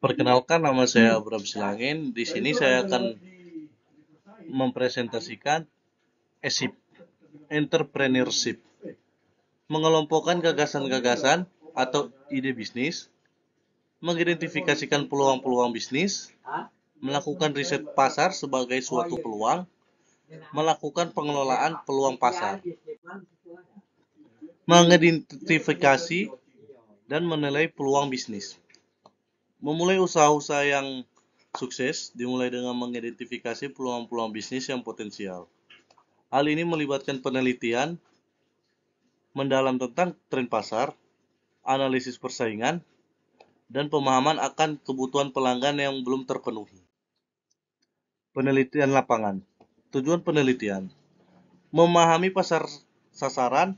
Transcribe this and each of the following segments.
Perkenalkan nama saya hmm. Abraham Silangin. Di sini saya akan mempresentasikan ESIP, Entrepreneurship. Mengelompokkan gagasan-gagasan atau ide bisnis, mengidentifikasikan peluang-peluang bisnis, melakukan riset pasar sebagai suatu peluang, melakukan pengelolaan peluang pasar, mengidentifikasi dan menilai peluang bisnis. Memulai usaha-usaha yang sukses dimulai dengan mengidentifikasi peluang-peluang bisnis yang potensial. Hal ini melibatkan penelitian mendalam tentang tren pasar, analisis persaingan, dan pemahaman akan kebutuhan pelanggan yang belum terpenuhi. Penelitian lapangan. Tujuan penelitian memahami pasar sasaran,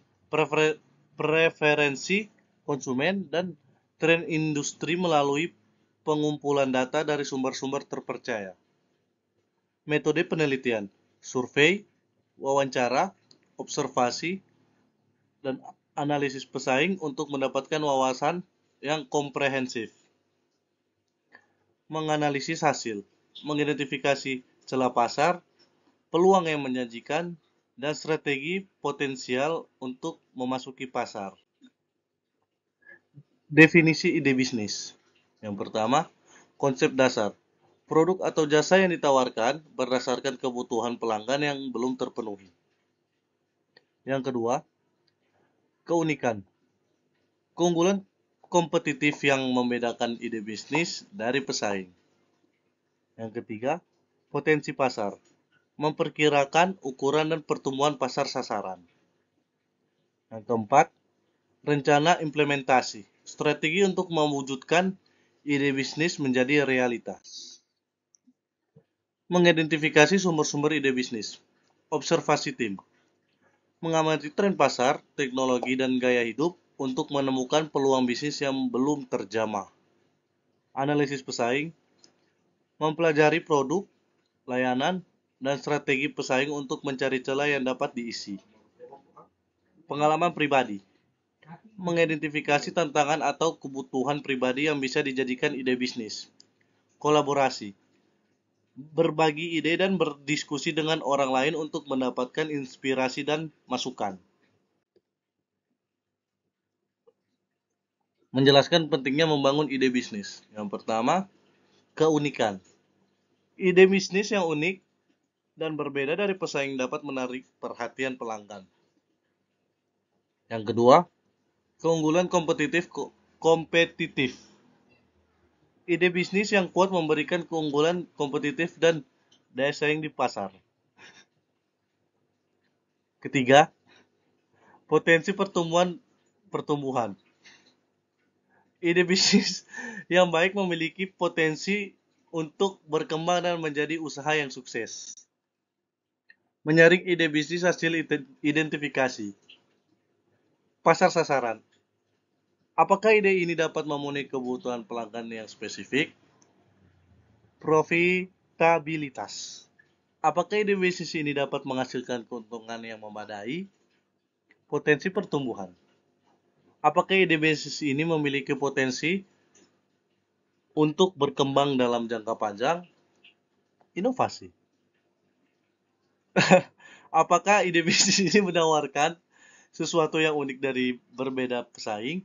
preferensi konsumen dan tren industri melalui pengumpulan data dari sumber-sumber terpercaya. Metode penelitian, survei, wawancara, observasi, dan analisis pesaing untuk mendapatkan wawasan yang komprehensif. Menganalisis hasil, mengidentifikasi celah pasar, peluang yang menjanjikan, dan strategi potensial untuk memasuki pasar. Definisi ide bisnis. Yang pertama, konsep dasar. Produk atau jasa yang ditawarkan berdasarkan kebutuhan pelanggan yang belum terpenuhi. Yang kedua, keunikan. Keunggulan kompetitif yang membedakan ide bisnis dari pesaing. Yang ketiga, potensi pasar. Memperkirakan ukuran dan pertumbuhan pasar sasaran. Yang keempat, rencana implementasi. Strategi untuk mewujudkan ide bisnis menjadi realitas. Mengidentifikasi sumber-sumber ide bisnis. Observasi tim. Mengamati tren pasar, teknologi, dan gaya hidup untuk menemukan peluang bisnis yang belum terjamah. Analisis pesaing. Mempelajari produk, layanan, dan strategi pesaing untuk mencari celah yang dapat diisi. Pengalaman pribadi mengidentifikasi tantangan atau kebutuhan pribadi yang bisa dijadikan ide bisnis. Kolaborasi berbagi ide dan berdiskusi dengan orang lain untuk mendapatkan inspirasi dan masukan. Menjelaskan pentingnya membangun ide bisnis. Yang pertama, keunikan. Ide bisnis yang unik dan berbeda dari pesaing dapat menarik perhatian pelanggan. Yang kedua, Keunggulan kompetitif kompetitif. Ide bisnis yang kuat memberikan keunggulan kompetitif dan daya saing di pasar. Ketiga, potensi pertumbuhan pertumbuhan. Ide bisnis yang baik memiliki potensi untuk berkembang dan menjadi usaha yang sukses. Menyaring ide bisnis hasil identifikasi. Pasar sasaran. Apakah ide ini dapat memenuhi kebutuhan pelanggan yang spesifik? Profitabilitas. Apakah ide bisnis ini dapat menghasilkan keuntungan yang memadai? Potensi pertumbuhan. Apakah ide bisnis ini memiliki potensi untuk berkembang dalam jangka panjang? Inovasi. Apakah ide bisnis ini menawarkan sesuatu yang unik dari berbeda pesaing?